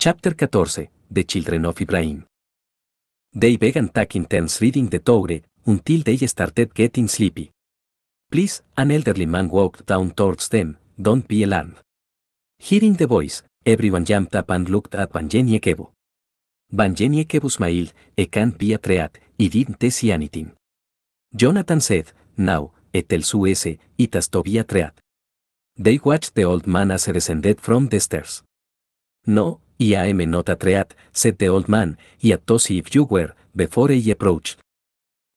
Chapter 14, The Children of Ibrahim. They began taking turns reading the Torah, until they started getting sleepy. Please, an elderly man walked down towards them, don't be alarmed. Hearing the voice, everyone jumped up and looked at Banjeni Ekebo. Banjeni Ekebo smiled, can't be a threat, he didn't see anything. Jonathan said, now, et el suese, it has to be a threat. They watched the old man as he descended from the stairs. No, y a M nota treat, Set said the old man, y a Tosi if you were, before he approached.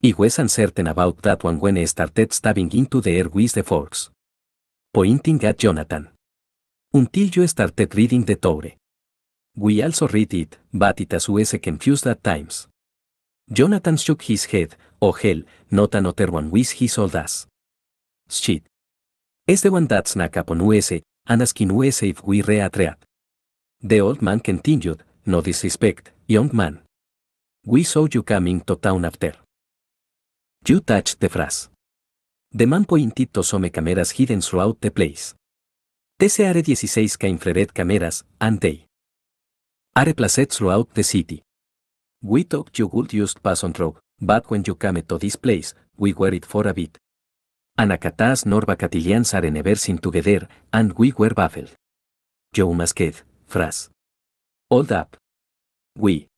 Y was uncertain about that one when he started stabbing into the air with the forks. Pointing at Jonathan. Until you started reading the Tore. We also read it, but it as was confused at times. Jonathan shook his head, oh hell, not another one with his old ass. Shit. Is the one that's snack upon US, and asking US if we Treat. The old man continued, no disrespect, young man. We saw you coming to town after. You touched the phrase. The man pointed to some cameras hidden throughout the place. These are 16 infrared cameras, and they are placed throughout the city. We thought you would use pass on through, but when you came to this place, we were it for a bit. Anacatas nor Bacatilians are never seen together, and we were baffled. You must Fras. Hold Up. We.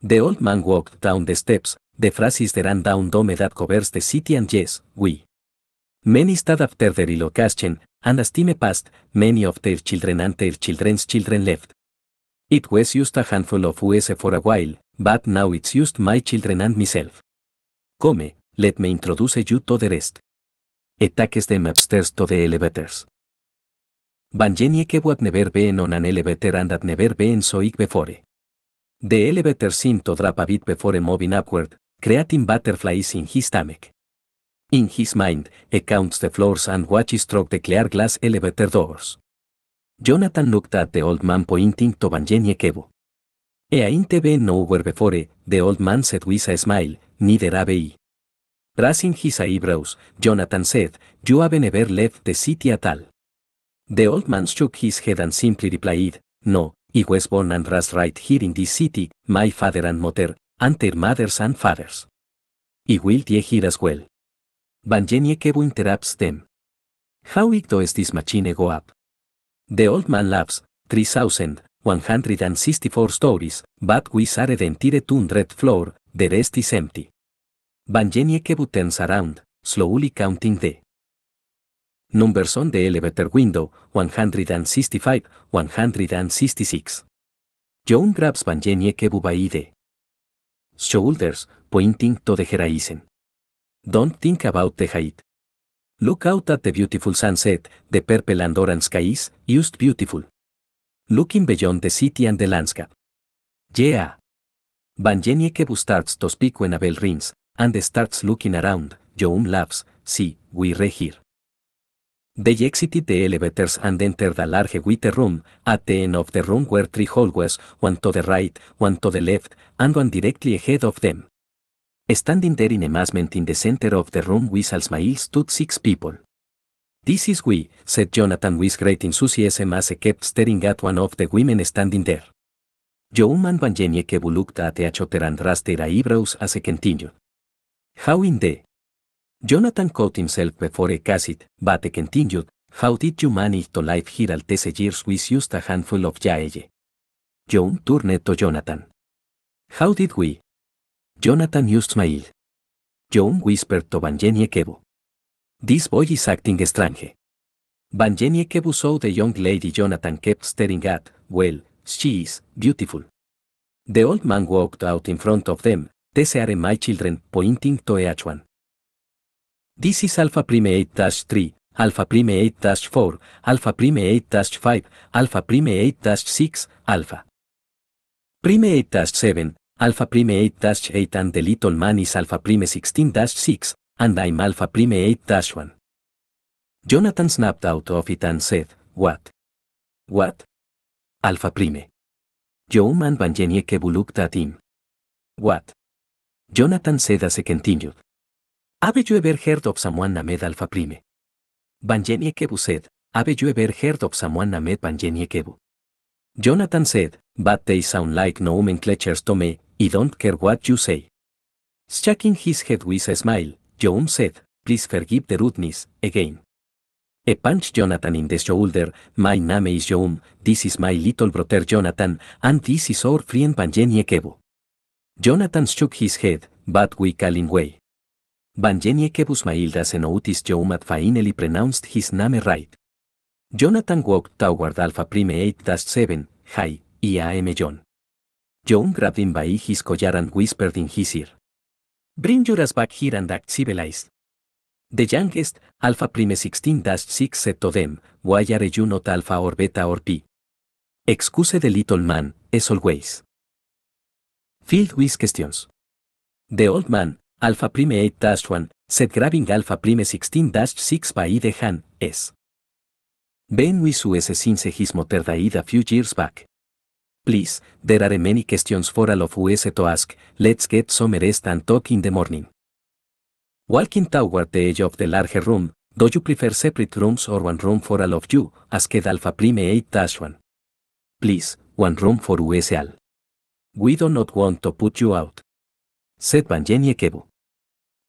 The Old Man Walked Down the Steps, the Frasis ran Down Dome That Covers the City and Yes, We. Many stood after their relocation, and as time passed, many of their children and their children's children left. It was just a handful of US for a while, but now it's just my children and myself. Come, let me introduce you to the rest. Attack them upstairs to the elevators. Vanjenieke never been on an elevator and at never been so ik before. The elevator sin to drop a bit before moving upward, creating butterflies in his stomach. In his mind, he counts the floors and watches stroke the clear glass elevator doors. Jonathan looked at the old man pointing to Kebo. E ain't been nowhere before, the old man said with a smile, neither have I. Raising his eyebrows, Jonathan said, you have never left the city at all. The old man shook his head and simply replied, No, I was born and raised right here in this city, my father and mother, and their mothers and fathers. I will die here as well. Van Kebu interrupts them. How big does this machine go up? The old man laughs, 3,164 stories, but we are the entire tundred floor, the rest is empty. Van Kebu turns around, slowly counting the Numbers on the elevator window, 165, 166. John grabs que Kebubaide. Shoulders, pointing to the horizon. Don't think about the height. Look out at the beautiful sunset, the purple and orange skies, used beautiful. Looking beyond the city and the landscape. Yeah. Van Kebu starts to speak when a rings, and starts looking around, Joan laughs, see, we here. They exited the elevators and entered the large white room, at the end of the room were three hallways, one to the right, one to the left, and one directly ahead of them. Standing there in amazement in the center of the room with smiles stood six people. This is we, said Jonathan with great enthusiasm as he kept staring at one of the women standing there. Van Genie que at the achoter and raster a eyebrows as he continued. How in the Jonathan caught himself before a casket, but he continued, How did you manage to live here all these years with just a handful of yaeye? John turned to Jonathan. How did we? Jonathan used smile. John whispered to Vanjenie Kebu. This boy is acting strange. Vanjenie Kebu saw the young lady Jonathan kept staring at, well, she is beautiful. The old man walked out in front of them, these are my children, pointing to each one. This is Alpha Prime 8-3, Alpha Prime 8-4, Alpha Prime 8-5, Alpha Prime 8-6, Alpha. Prime 8-7, Alpha Prime 8-8 and the little man is Alpha Prime 16-6, and I'm Alpha Prime 8-1. Jonathan snapped out of it and said, What? What? Alpha Prime. Joe van Vanjenieke looked at him. What? Jonathan said as he continued. Habe heard of Samuan Named Alfa Prime. Banjenie Kebu said, Habe heard of Samuan Named Banjenie Kebu. Jonathan said, But they sound like nomenclatures to me, I don't care what you say. Shaking his head with a smile, Joan said, Please forgive the rudeness, again. A punch Jonathan in the shoulder, my name is Joan, this is my little brother Jonathan, and this is our friend Banjenie Kebu. Jonathan shook his head, but we call him way. Vanjenieke Busmaildas en outis finally pronounced his name right. Jonathan walked toward Alpha Prime 8-7, Hi, IAM John. John grabbed him by his collar and whispered in his ear. Bring your ass back here and act civilized. The youngest, Alpha Prime 16-6 said to them, why are you not Alpha or Beta or Pi? Excuse the little man, as always. Field with questions. The old man, Alpha Prime 8-1, set grabbing Alpha Prime 16-6 by the Han, S. Ben we S since his motor a few years back. Please, there are many questions for all of us to ask, let's get some rest and talk in the morning. Walking toward the edge of the larger room, do you prefer separate rooms or one room for all of you, asked Alpha Prime 8-1. Please, one room for us all. We do not want to put you out. Van Jenny Ekebu.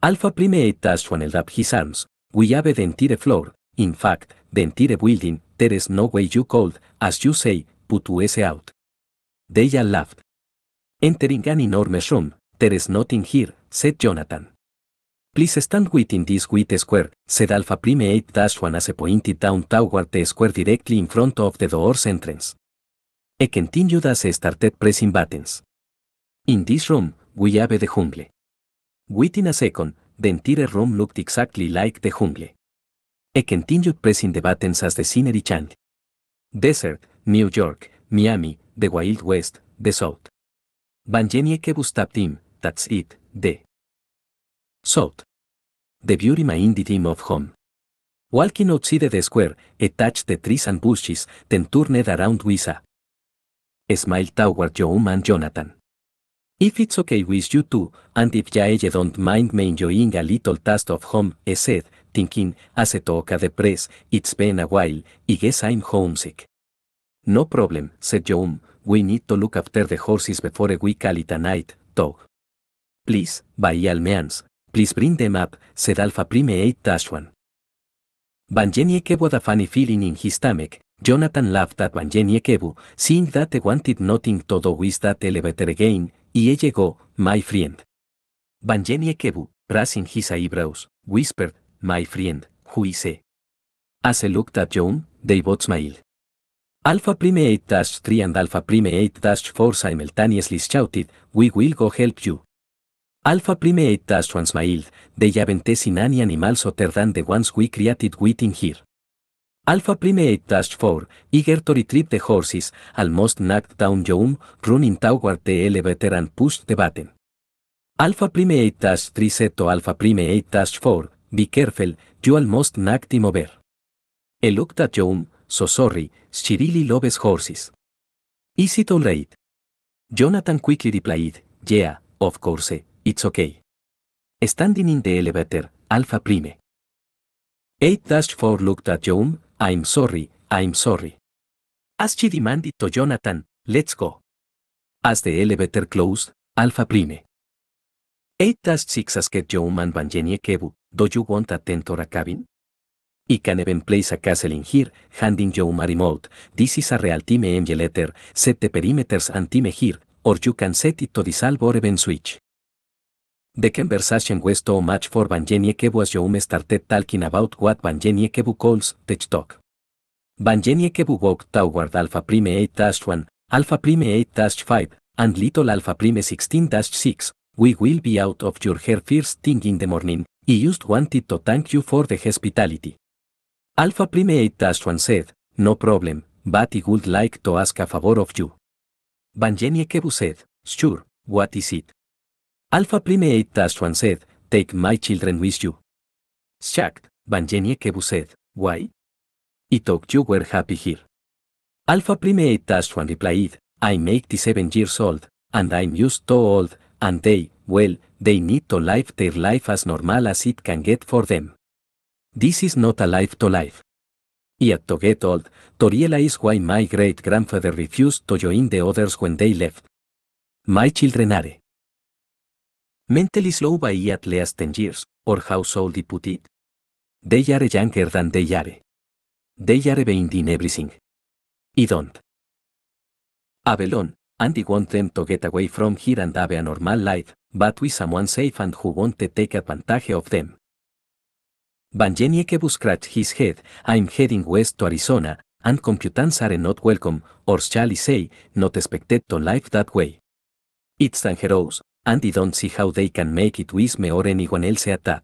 Alpha prime et dash el rap his arms, we dentire floor, in fact, dentire building, there is no way you called, as you say, put us out. all laughed. Entering an enormous room, there is nothing here, said Jonathan. Please stand in this white square, said Alpha Prime 8 dash as a pointed down toward the square directly in front of the door's entrance. A continued as started pressing buttons. In this room, have de jungle. Within a second, the entire room looked exactly like the jungle. A continued pressing the buttons as the scenery changed. Desert, New York, Miami, the Wild West, the South. Banjenieke Kebustap team, that's it, the South. The beauty indie team of home. Walking outside the square, attached the trees and bushes, then turned around with a smile toward Joe and Jonathan. If it's okay with you too, and if Yaeye don't mind me enjoying a little taste of home, he said, thinking, as talk took the press, it's been a while, I guess I'm homesick. No problem, said Joan, we need to look after the horses before we call it a night, though. Please, by all means, please bring them up, said Alpha Prime 8-1. Van Kebu had a funny feeling in his stomach, Jonathan laughed at Van Kebu, seeing that they wanted nothing to do with that elevator again, Y él llegó, my friend. Banjeni Ekebu, Rasin his eyebrows, whispered, my friend, who is he? As he looked at John, they both smiled. Alpha Prime 8-3 and Alpha Prime 8-4 simultaneously shouted, we will go help you. Alpha Prime 8-1 smiled, they haven't seen any animals other than the ones we created waiting here. Alpha Prime 8 4, Eager Trip the Horses, Almost Knocked Down Joum, Running Toward the Elevator and Push the Button. Alpha Prime 8 3 Seto Alpha Prime 8 4, Be Careful, You Almost Knocked Him Over. at Joum, So Sorry, Shirili Loves Horses. Easy to read. Jonathan quickly replied, Yeah, of course, it's okay. Standing in the elevator, Alpha Prime. 8-4 looked at I'm sorry, I'm sorry. Has demanded to Jonathan, let's go. Has the elevator closed, Alpha prime. 8-6 man man van Kebu, do you want a tent a cabin? I can even place a castle in here, handing Joe my remote, this is a real time MG letter, set the perimeters and time here, or you can set it to dissolve or even switch. De was Westo much for genie Kebu as talkin started talking about what Vanjenie Kebu calls tech talk. Kebu walked toward Alpha Prime 8-1, Alpha Prime 8-5, and Little Alpha Prime 16-6, we will be out of your hair first thing in the morning, he just wanted to thank you for the hospitality. Alpha Prime 8-1 said, no problem, but he would like to ask a favor of you. Vanjenie Kebu said, sure, what is it? Alpha prime eight task said, Take my children with you. Shakt, Banjenie said why? It took you were happy here. Alpha prime eight task replied, I make the seven years old, and I'm used to old, and they, well, they need to live their life as normal as it can get for them. This is not a life to life. Yet to get old, Toriela is why my great grandfather refused to join the others when they left. My children are. Mentally slow by at least 10 years, or how so put it. They are younger than they are. They are behind in everything. I don't. Abelone, Andy want them to get away from here and have a normal life, but with someone safe and who won't take advantage of them. Van Jenieke scratched his head, I'm heading west to Arizona, and computants are not welcome, or shall I say, not expected to live that way. It's dangerous, and I don't see how they can make it with me or anyone else at that.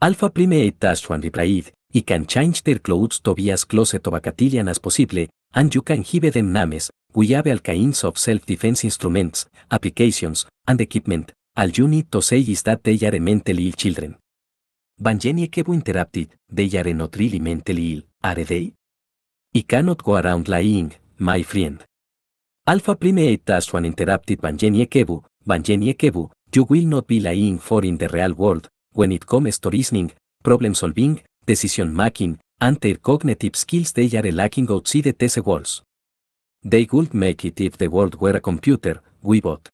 Alpha Prime 8 one replied, can change their clothes to be as close to Bacatilian as possible, and you can give them names, we have all kinds of self-defense instruments, applications, and equipment, all you to say is that they are mentally ill children. Vanjenie Kebu interrupted, they are not really mentally ill, are they? I cannot go around lying, my friend. Alpha Prime 8 one interrupted Vanjenie Kebu, Ekebu, you will not be lying for in the real world, when it comes to reasoning, problem solving, decision making, and their cognitive skills they are lacking outside the walls. They would make it if the world were a computer, we bought.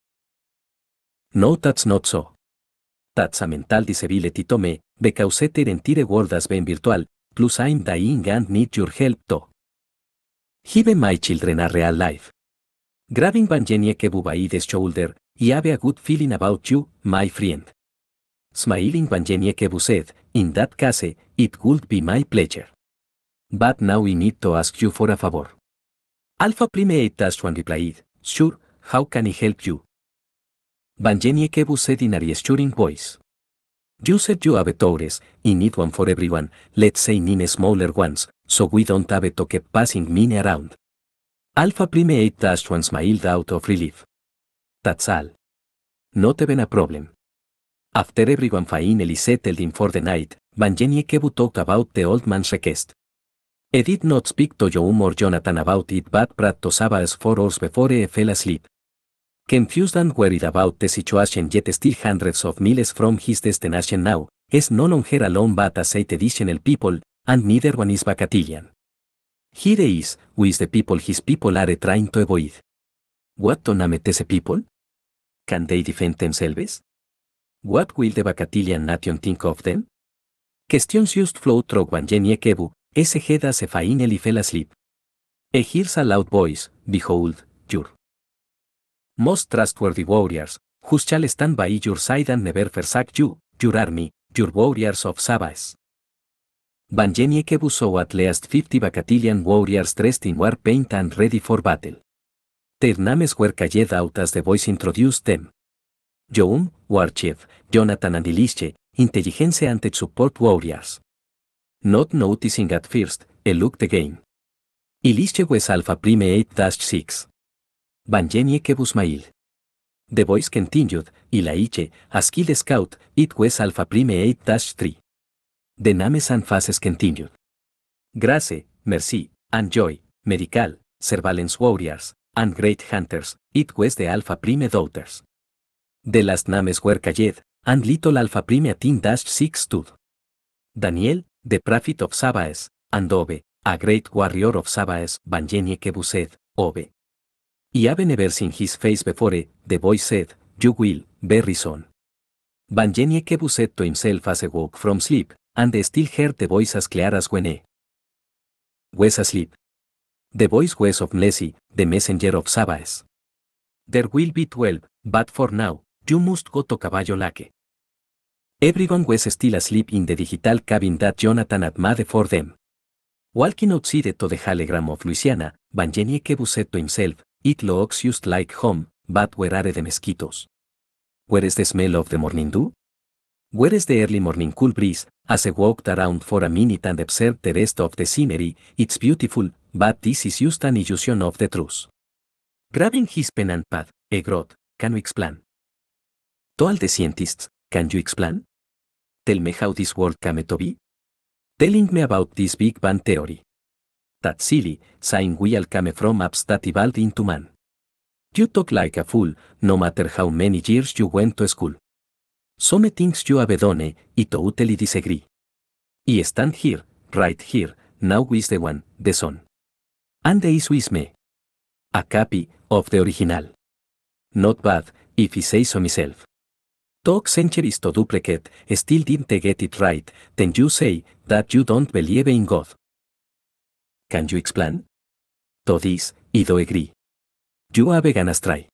No that's not so. That's a mental disability to me, because it entire world as been virtual, plus I'm dying and need your help to. Give my children a real life. Grabbing Banjenieke Bubaid's shoulder, I have a good feeling about you, my friend. Smiling Banjenieke said, in that case, it would be my pleasure. But now we need to ask you for a favor. Alpha Primate Dash One replied, Sure, how can I help you? Banjenieke said in a reassuring voice. You said you have torres, I need one for everyone, let's say mini smaller ones, so we don't have to keep passing mine around. Alpha Prime 8-1 Smiled Out of Relief. That's all. No te ven a problem. After everyone fain Elise el him for the night, Van Jenny Kebu talked about the old man's request. I did not speak to Joum or Jonathan about it but prat to sabas four hours before e fell asleep. Confused and worried about the situation yet still hundreds of miles from his destination now, is no longer alone but as eight additional people, and neither one is Bacatilian. Here is, with the people his people are trying to avoid. What of these people? Can they defend themselves? What will the Bacatilian nation think of them? Questions just flow through Kebu, SG el y fell asleep. E hears a loud voice, behold, your most trustworthy warriors, who shall stand by your side and never forsake you, your army, your warriors of Sabas. Jenny Kebuso at least 50 Bacatilian Warriors dressed in war paint and ready for battle. Ternames names were called out as the boys introduced them. War Chief, Jonathan and Ilishche, Intelligence and Support Warriors. Not noticing at first, look the game. Ilishche was Alpha Prime 8-6. Vanjenie mail. The boys continued, Ilaiche, Askil Scout, it was Alpha Prime 8-3 de names and faces continued. Grace, Merci, and joy, medical, Servalens warriors, and great hunters, it was the alpha prime daughters. The las names were Yed, and little alpha prime Team dash six stood. Daniel, the prophet of Sabaes, and Obe, a great warrior of Sabaes, Banyenye Kebuset, Obe. Y have never seen his face before, the boy said, You will, Berrison. Banyenye Kebuset to himself as a woke from sleep, and still hear the voice as clear as when he was asleep. The voice was of Nessie, the messenger of Sabaes. There will be twelve, but for now, you must go to Caballo Lake. Everyone was still asleep in the digital cabin that Jonathan had made for them. Walking outside to the halegram of Louisiana, Vanjenieke said to himself, it looks just like home, but where are the mesquitos? Where is the smell of the morning dew? Where is the early morning cool breeze, As I walked around for a minute and observed the rest of the scenery, it's beautiful, but this is just an illusion of the truth. Grabbing his pen and pad, Egrod, can you explain? To all the scientists, can you explain? Tell me how this world came to be? Telling me about this Big Bang theory. That silly, saying we all came from apps that evolved into man. You talk like a fool, no matter how many years you went to school. Some things you done, y totally disagree. Y stand here, right here, now is the one, the son. And they is me. A copy of the original. Not bad, if he say so myself. Talk centuries to duplicate, still didn't get it right, then you say that you don't believe in God. Can you explain? To this, I do agree. You have ganas try.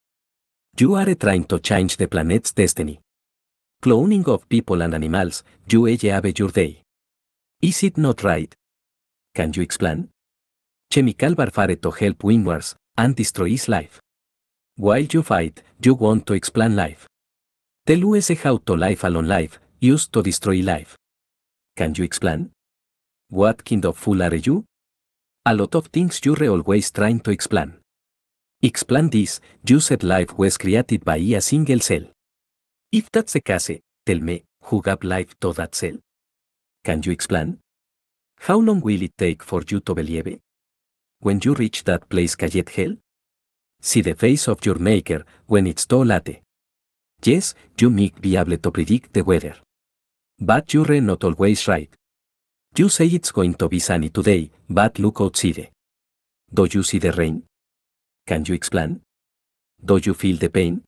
You are trying to change the planet's destiny. cloning of people and animals, you have your day. Is it not right? Can you explain? Chemical warfare to help winwards and destroys life. While you fight, you want to explain life. Tell us how to life alone life, used to destroy life. Can you explain? What kind of fool are you? A lot of things you're always trying to explain. Explain this, you said life was created by a single cell. If that's the case, tell me, who have life to that cell? Can you explain? How long will it take for you to believe? When you reach that place called hell? See the face of your maker when it's too late. Yes, you may be able to predict the weather. But you're not always right. You say it's going to be sunny today, but look outside. Do you see the rain? Can you explain? Do you feel the pain?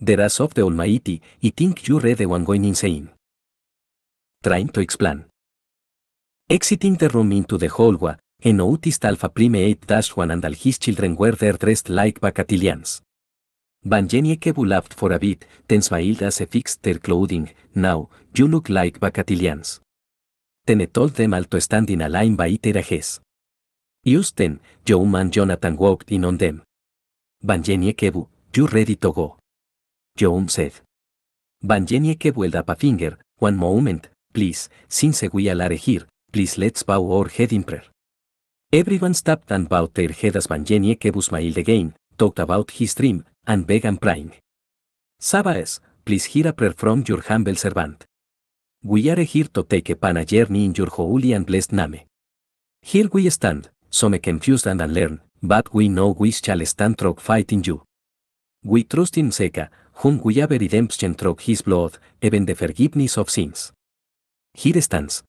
The Wrath of the Almighty, y Think You ready the One Going Insane. Trying to Explain. Exiting the room into the hallway, and noticed Alpha Prime 8-1 and all his children were there dressed like Bacatilians. kebu laughed for a bit, then smiled as he fixed their clothing, now, you look like Bacatilians. Then told them all to stand in a line by their ages. Houston, Joe Man Jonathan walked in on them. Kebu, you ready to go? Joan said. Van Jenny que pa finger, one moment, please, since we are here, please let's bow our head in prayer. Everyone stopped and bowed their head as Van Jenny que Busmail again, talked about his dream, and began praying. Sabaes, please hear a prayer from your humble servant. We are here to take a pana journey in your holy and blessed name. Here we stand, some confused and unlearned, but we know we shall stand rock fighting you. We trust in Seca, whom we have redemption through his blood, even the forgiveness of sins. Here stands.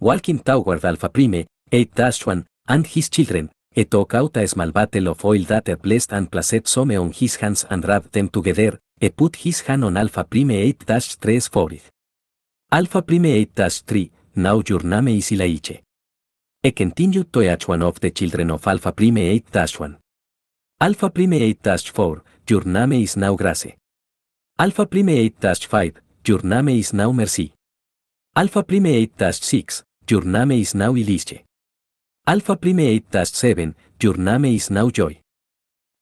Walking toward Alpha Prime, 8-1, and his children, he took out a of oil that had er blessed and placed some on his hands and wrapped them together, he put his hand on Alpha Prime 8-3 forth. Alpha Prime 8-3, now your name is Ilaiche. He continued to each one of the children of Alpha Prime 8-1. Alpha Prime 8-4, your is now grace. Alpha prime 8-5, your is now mercy. Alpha prime 8-6, your is now Elische. Alpha prime 8-7, your is now joy.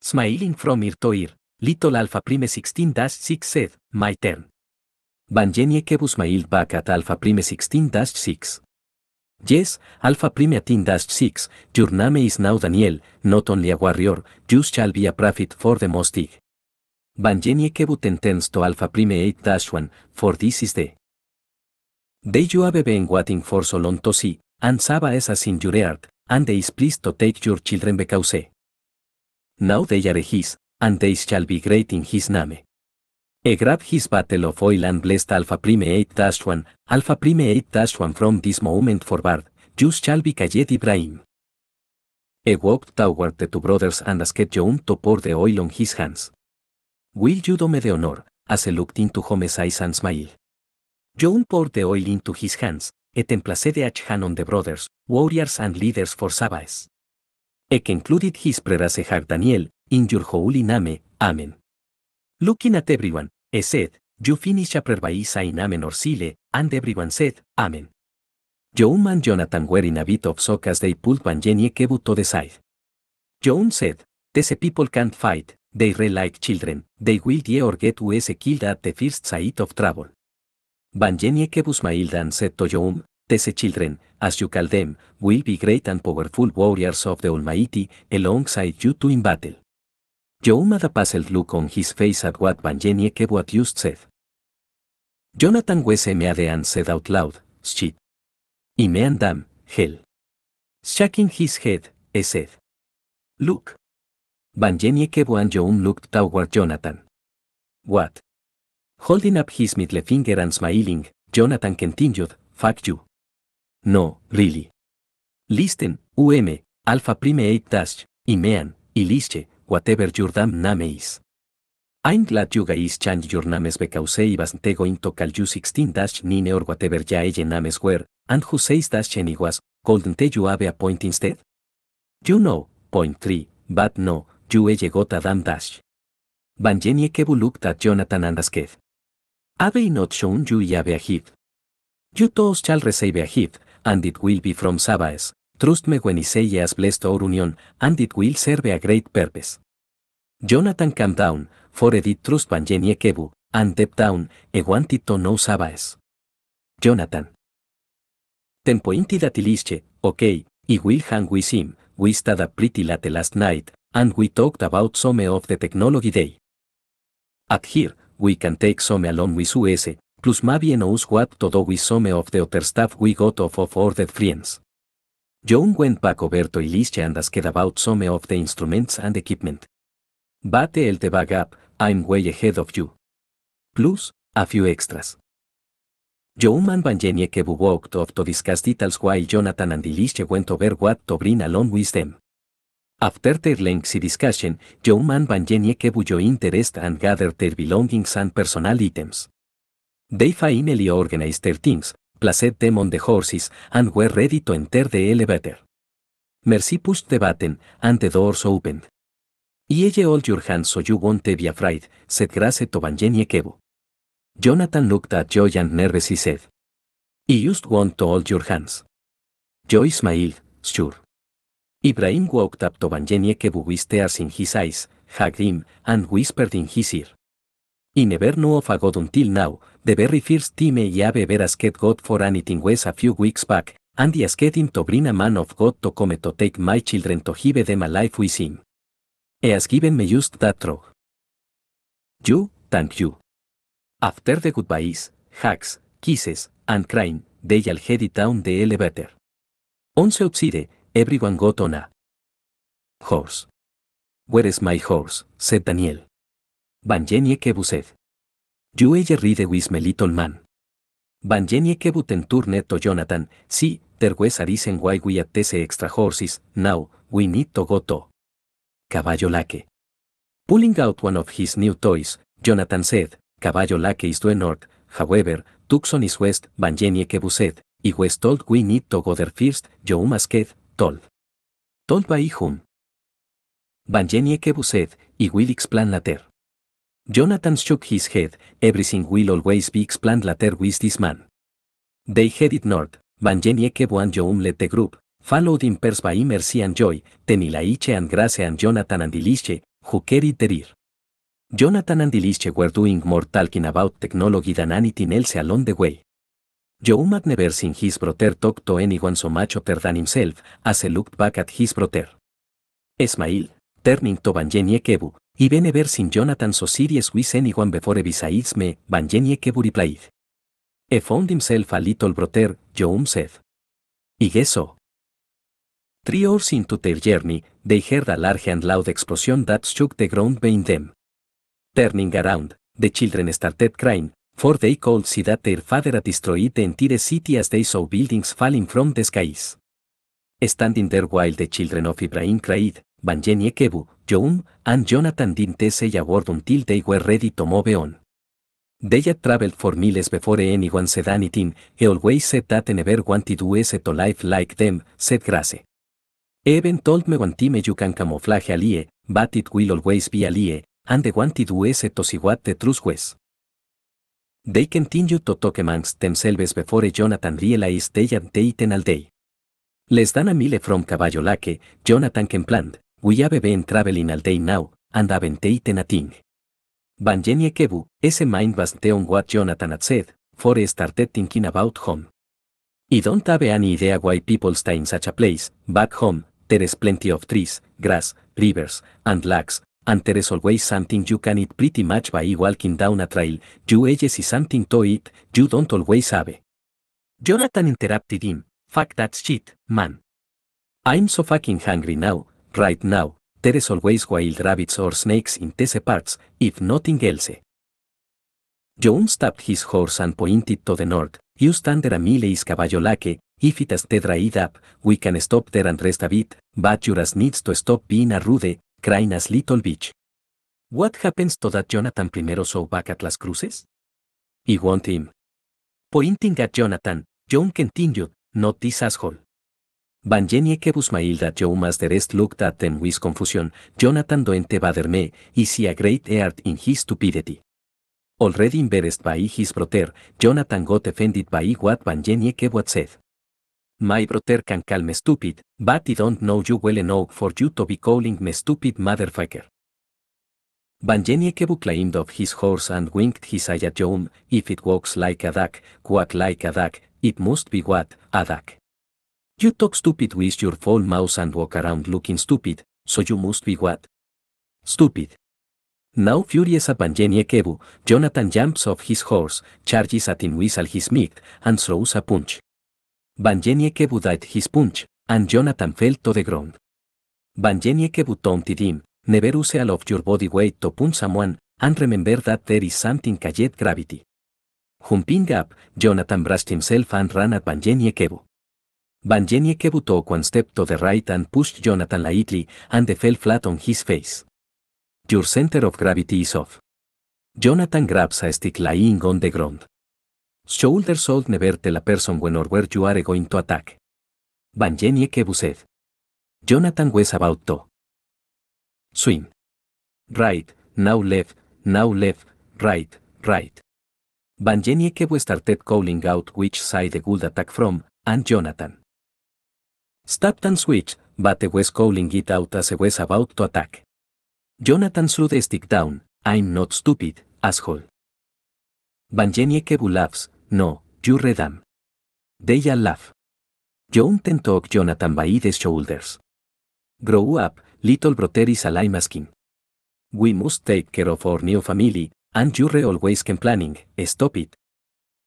Smiling from ear to ear, little alpha prime 16-6 said, my turn. Banjenie kebus mailed back at alpha prime 16-6. Yes, Alpha Prime Atin Dash six, your name is now Daniel, not only a warrior, you shall be a prophet for the most high. genie kebut tens to Alpha Prime eight Dash one, for this is the day you have been waiting for so long to see, and Saba is as in your and they is pleased to take your children because now they are his, and they shall be great in his name. He grab his battle of oil and blessed Alpha Prime 8-1, Alpha Prime 8-1 from this moment forward, just shall be Kayed Ibrahim. He walked toward the two brothers and asked John to pour the oil on his hands. Will you do me the honor, as he looked into Home's eyes and smiled. John poured the oil into his hands, et de the hand on the brothers, warriors and leaders for Sabaes. E concluded his prayer prayers Daniel, in your holy name, Amen. Looking at everyone, he said, You finish up by saying amen or sile, and everyone said, Amen. Joan and Jonathan wearing a bit of socas they pulled Van Jenny Kebu to the side. Joan said, These people can't fight, they re like children, they will die or get us killed at the first sight of trouble. Van Jenny smiled said to Joan, These children, as you call them, will be great and powerful warriors of the Almighty, alongside you two in battle. Youmada puzzled look on his face at what Vanjenie kebuat just said. Jonathan meade and said out loud, shit. Imean dam, hell. Shaking his head, he said. Look. Vanjenie Kebo and Joum looked toward Jonathan. What? Holding up his middle finger and smiling, Jonathan continued, fuck you. No, really. Listen, UM, Alpha Prime 8 Dash, Imean, liste whatever your damn name is. I'm glad you guys changed your names because I was going to call you 16 nine or whatever ella names were, and who says dash any was, couldn't you have a point instead? You know, point three, but no, you ella got a damn dash. Van Jenny Kebu looked Jonathan and asked. Have I not shown you have a hit? You todos shall receive a hit, and it will be from Sabaes. trust me when I say has blessed our union, and it will serve a great purpose. Jonathan Countdown, For Edit Trust genie kebu, and down, Eguanti to No sabes. Jonathan. inti datiliche, ok, y will hang with him, we stada pretty late last night, and we talked about some of the technology day. At here, we can take some alone with US, plus maybe us what to do with some of the other stuff we got off of ordered friends. John went back over to Elisha and asked about some of the instruments and equipment. Bate el the bag up, I'm way ahead of you. Plus, a few extras. Joe Banjenye que walked off to discuss details while Jonathan and Elisha went over what to bring along with them. After their lengthy discussion, genie Banjenye que yo interest and gathered their belongings and personal items. They finally organized their things, placed them on the horses, and were ready to enter the elevator. Mercy pushed the button, and the doors opened. Y ella all your hands so you won't be afraid, said Grace to Kebu. Jonathan looked at Joy and nervous he said. I just want to hold your hands. Joy smiled, sure. Ibrahim walked up to Banjenye Kebu with tears in his eyes, Hagrim, and whispered in his ear. Y never knew of a god until now, the very first time I ever asked God for anything was a few weeks back, and he asked him to bring a man of God to come to take my children to give them a life with him has given me just that trog. You, thank you. After the goodbyes, hacks, kisses, and crying, they all headed down the elevator. Once outside, everyone got on a horse. Where is my horse? said Daniel. Van Jenny kebusev. You ella ride with me little man. Vanjenie kebuten turnet to Jonathan, si, ter was a reason why we atese these extra horses, now, we need to go to. Caballo Laque. Pulling out one of his new toys, Jonathan said, Caballo Laque is due north, however, Tucson is west, Banjenie Kebuset, y west told we need to go there first, Joe Masquet, told. Told by whom? que Kebuset, y will explain later. Jonathan shook his head, everything will always be explained later with this man. They headed north, Banjenie Kebu and Joum let the group, Followed in Pers by Mercy and Joy, Tenilaiche and Grace and Jonathan and who carried Terir. Jonathan and were doing more talking about technology than anything else along the way. Yo never seen his brother talk to anyone so much other than himself, as he looked back at his brother. Esmail, turning to Kebu, y never sin Jonathan so serious with anyone before besides me, Kebu replied. He found himself a little brother, Joum said. Y Three into their journey, they heard a large and loud explosion that shook the ground behind them. Turning around, the children started crying, for they called see that their father had destroyed the entire city as they saw buildings falling from the skies. Standing there while the children of Ibrahim cried, Banjen Ekebu, Joan, and Jonathan didn't say a word until they were ready to move on. They had traveled for miles before anyone said anything, he always said that never wanted to set to life like them, said Grace. Even told me one time you can camouflage Alie, but it will always be Alie, and the wanted US tosiwat the truth was. They continue to talk amongst themselves before Jonathan realized they and they all day. Les dan a mile from caballo lake, Jonathan can plant, we have been traveling all day now, and haven't taken a thing. Jenny Kebu, ese mind was on what Jonathan had said, for started thinking about home. Y don't have any idea why people stay in such a place, back home, There's plenty of trees, grass, rivers, and lakes, and there always something you can eat pretty much by walking down a trail, you always is something to eat, you don't always have. Jonathan interrupted him, fuck that shit, man. I'm so fucking hungry now, right now, there is always wild rabbits or snakes in these parts, if nothing else. Jones stopped his horse and pointed to the north, you stand there a mile is caballo laque, If it has Ted up, we can stop there and rest a bit, but Juras needs to stop being a rude, crying as little bitch. What happens to that Jonathan primero so back at Las Cruces? He want him. Pointing at Jonathan, John continued, not this asshole. Van que that Joe mas the looked at them with confusion, Jonathan doente me, y see a great art in his stupidity. Already embarrassed by his brother, Jonathan got offended by what Van que what said. my brother can call me stupid, but he don't know you well enough for you to be calling me stupid motherfucker. Banjeniekebu climbed off his horse and winked his eye at John, if it walks like a duck, quack like a duck, it must be what, a duck. You talk stupid with your full mouth and walk around looking stupid, so you must be what? Stupid. Now furious at Banjeniekebu, Jonathan jumps off his horse, charges at him with all his might, and throws a punch. Banjenieke Budait his punch, and Jonathan fell to the ground. Banjenieke Buton Tidim, never use all of your body weight to punch someone, and remember that there is something called gravity. Jumping up, Jonathan brushed himself and ran at Banjeniekebu. Banjeniekebu took one step to the right and pushed Jonathan lightly, and they fell flat on his face. Your center of gravity is off. Jonathan grabs a stick lying on the ground. Shoulder sold never tell a person when or where you are going to attack. Banjenie said, Jonathan was about to. Swim. Right, now left, now left, right, right. Kebu started calling out which side the would attack from, and Jonathan. Stopped and switch, but wes was calling it out as he was about to attack. Jonathan threw the stick down, I'm not stupid, asshole. Kebu laughs, no, you redam. They all laugh. John ten tok Jonathan by his shoulders. Grow up, little brother is alive We must take care of our new family, and you re always planning, stop it.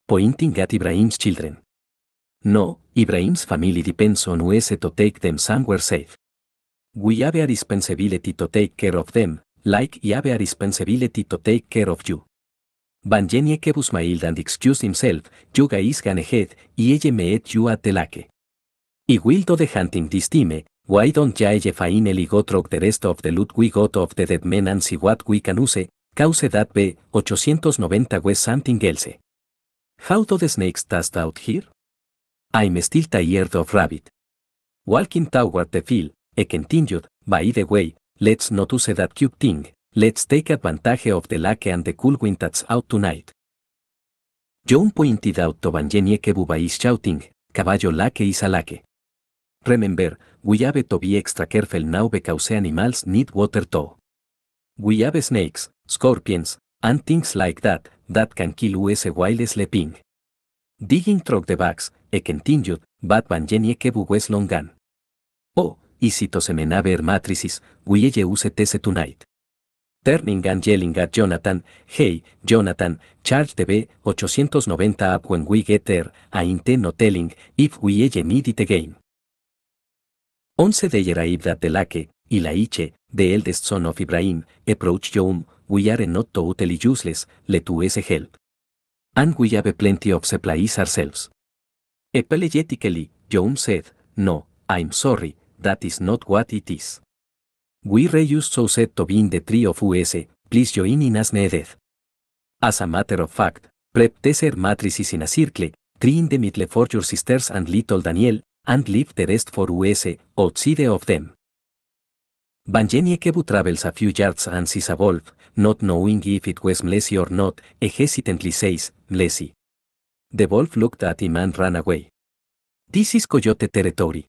Pointing at Ibrahim's children. No, Ibrahim's family depends on us to take them somewhere safe. We have a responsibility to take care of them, like you have a responsibility to take care of you. Van Jenie busmaild and excuse himself, Yuga is y ahead, me et you at the lake. Y wildo de hunting distime, why don't ya ye fain got rock the rest of the loot we got of the dead men and see what we can use, cause that be, 890 wes something else. How do the snakes dust out here? I'm still tired of rabbit. Walking toward the field, I continued, by the way, let's not use that cute thing, Let's take advantage of the lake and the cool wind that's out tonight. John pointed out to Banyenieke Buba is shouting, caballo lake is a lake. Remember, we have to be extra careful now because animals need water too. We have snakes, scorpions, and things like that, that can kill us while sleeping. Digging through the bags, he continued, but wes long longan. Oh, y si to semenaver matrices, we use tese tonight turning and yelling at Jonathan, Hey, Jonathan, the TV, 890 Up When We Get There, A Telling, If We Ever Need It Again. 11 de Yeraib Dat Delake, y la Iche, The Eldest Son of Ibrahim, Approach Yom, We Are Not Totally Useless, Let Us Help. And We Have Plenty of Supplies Ourselves. Apologetically, Joum said, No, I'm sorry, that is not what it is we reuse so set to be in the tree of US, please join in as needed. As a matter of fact, prep tesser matrices in a circle, tree in the middle for your sisters and little Daniel, and leave the rest for US, outside of them. Banjeniekebu travels a few yards and sees a wolf, not knowing if it was Mlesi or not, e hesitantly says, Mlesi. The wolf looked at him and ran away. This is coyote territory.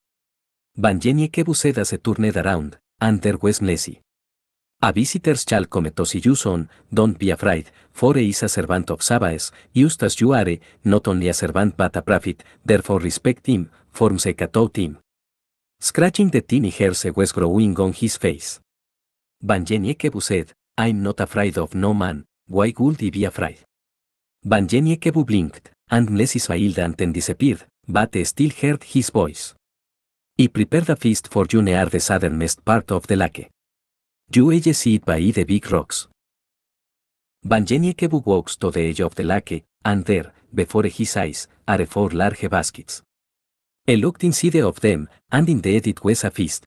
Banjeniekebu said as he turned around, under Wesley. A visitors chal cometos you soon, don't be afraid, for is a servant of Sabaes, just as you are, not only a servant but a prophet, therefore respect him, form se team. Scratching the tiny hairs was growing on his face. Van Jeniekebu said, I'm not afraid of no man, why would he be afraid? Van Jeniekebu blinked, and mlesis smiled and disappeared, but still heard his voice. He prepared a feast for June near the southernmost part of the lake. You age sit by the big rocks. Vanjenieke walks to the edge of the lake, and there, before his eyes, are four large baskets. He looked inside of them, and in the it was a feast.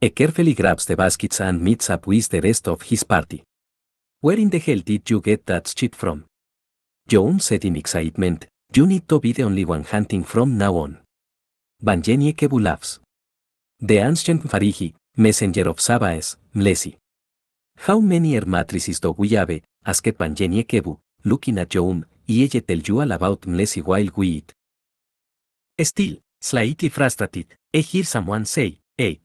He carefully grabs the baskets and meets up with the rest of his party. Where in the hell did you get that shit from? Joan said in excitement, you need to be the only one hunting from now on. Vanjenie Kebulavs. The ancient Farigi, messenger of Sabaes, Mlesi. How many er matrices do we have, asket Vanjenie Kebu, looking at Joum, y ella tell you all about Mlesi while we eat. Still, slightly frustrated, I someone say, hey.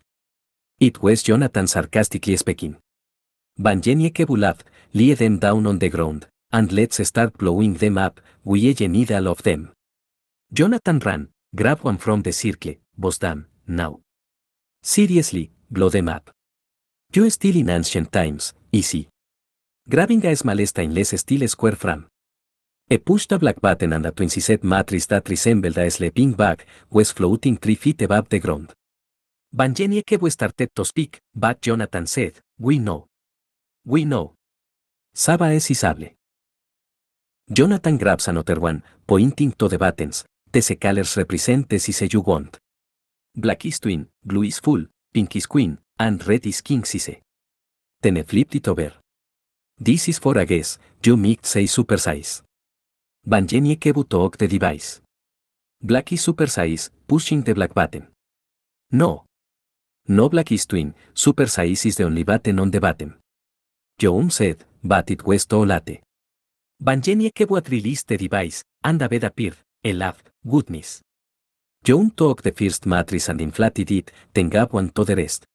It was Jonathan sarcastically speaking. Vanjenie Kebulav, lie them down on the ground, and let's start blowing them up, we need all of them. Jonathan ran, Grab one from the circle, done. now. Seriously, blow them map. You still in ancient times, easy. Grabbing a in stainless steel square frame. A push the black button and a 27 matrix that es le ping bag was floating 3 feet above the ground. Van que was started to speak, but Jonathan said, We know. We know. Saba es sable. Jonathan grabs another one, pointing to the buttons, calers representes y want. Black is twin, blue is full, pink is queen, and red is king sise. Teneflip titover. This is for a guess, you mix say super size. Banjenie Kebutok the device. Black is super size, pushing the black button. No. No black twin, super size is the only button on the button. Joum said, but it was o late. Banjenie kebu the device, and a bed el a goodness. John took the first matrix and inflated it, then gap one to the rest.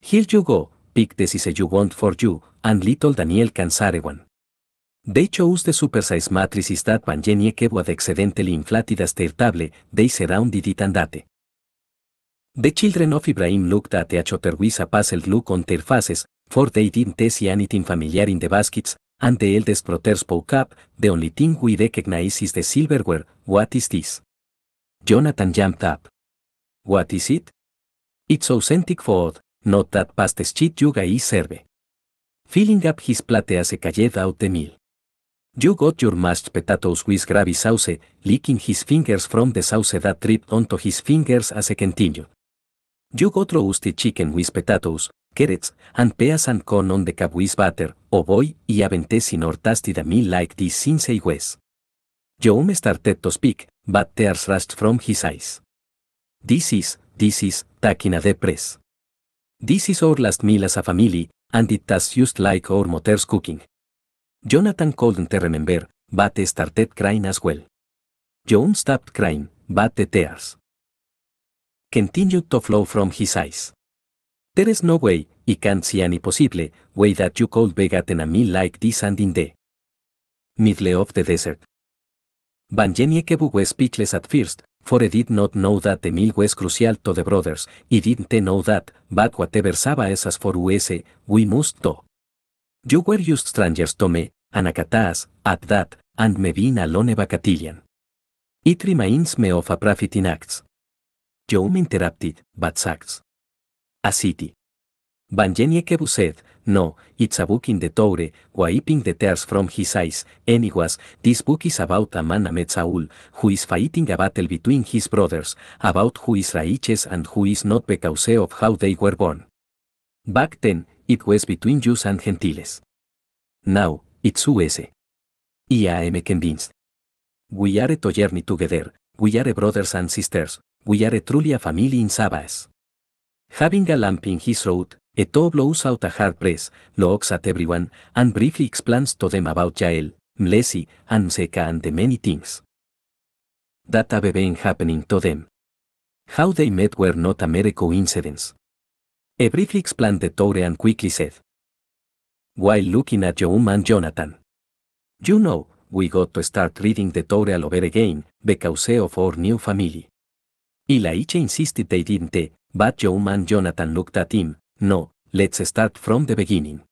Here you go, pick the size you want for you, and little Daniel can one. They chose the supersize matrices that when Jenny what de inflated as their table, they surrounded it and date. The children of Ibrahim looked at each other with a puzzled look on their faces, for they didn't see anything familiar in the baskets, ante el Desproter spoke up, the only thing we recognize is the silverware, what is this? Jonathan jumped up. What is it? It's authentic food, not that pastes cheat you guys serve. Filling up his plate as a cayed out the meal. You got your mashed potatoes with gravy sauce, licking his fingers from the sauce that dripped onto his fingers as a continued. You got roasted chicken with potatoes, Querets, and peas and con on the cabuis batter, oboi, y aventes or tastida me like this since I was. Um started to speak, but tears rushed from his eyes. This is, this is, takina de depress. This is our last meal as a family, and it tastes just like or mother's cooking. Jonathan couldn't remember, but started crying as well. John um stopped crying, but the tears continued to flow from his eyes. There is no way, y can't see any possible, way that you could be gotten a me like this and in the middle of the desert. Van Kebu was speechless at first, for he did not know that the mil was crucial to the brothers, he didn't know that, but whatever Saba for us, we must do. You were just strangers to me, Anakatas, at that, and me being alone vacatilian. It reminds me of a prophet in Acts. me interrupted, but sacks a City. kebu said, no, it's a book in the toure, wiping the tears from his eyes. Anyways, this book is about a man named Saul, who is fighting a battle between his brothers, about who is righteous and who is not because of how they were born. Back then, it was between Jews and Gentiles. Now, it's us. I am convinced. We are a together, we are brothers and sisters, we are truly a family in sabas. Having a lamp in his road, a blows out a hard press, looks at everyone, and briefly explains to them about Jael, Mlesi, and Mseka and the many things that have been happening to them. How they met were not a mere coincidence. He briefly explained the Torah and quickly said, While looking at your man Jonathan, you know, we got to start reading the Torah over again, because of our new family. Ilaiche insisted they didn't, But Man Jonathan looked at him, no, let's start from the beginning.